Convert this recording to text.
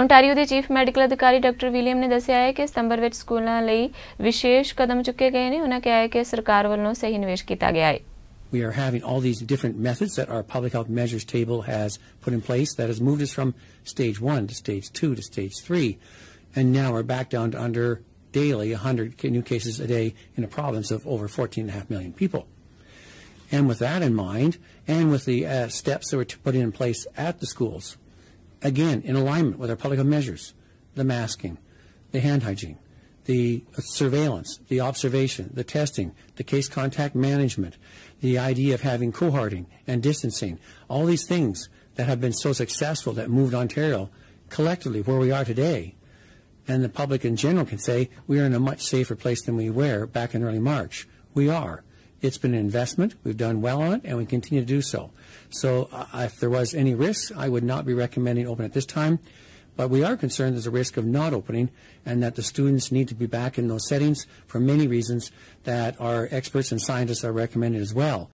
Ontario ਦੇ chief medical ਅਧਿਕਾਰੀ doctor William ਨੇ ਦੱਸਿਆ ਹੈ ਕਿ ਸਤੰਬਰ ਵਿੱਚ ਸਕੂਲਾਂ ਲਈ ਵਿਸ਼ੇਸ਼ ਕਦਮ ਚੁੱਕੇ ਗਏ ਨੇ ਉਹਨਾਂ ਕਿਹਾ ਹੈ ਕਿ ਸਰਕਾਰ ਵੱਲੋਂ ਸਹੀ ਨਿਵੇਸ਼ ਕੀਤਾ ਗਿਆ ਹੈ we are having all these different methods that our public health measures table has put in place that has moved us from stage one to stage two to stage three. And now we're back down to under daily 100 new cases a day in a province of over 14.5 million people. And with that in mind, and with the uh, steps that were put in place at the schools, again, in alignment with our public health measures, the masking, the hand hygiene, the surveillance, the observation, the testing, the case contact management, the idea of having cohorting and distancing, all these things that have been so successful that moved Ontario collectively where we are today, and the public in general can say we are in a much safer place than we were back in early March. We are. It's been an investment. We've done well on it, and we continue to do so. So uh, if there was any risk, I would not be recommending open at this time. But we are concerned there's a risk of not opening and that the students need to be back in those settings for many reasons that our experts and scientists are recommending as well.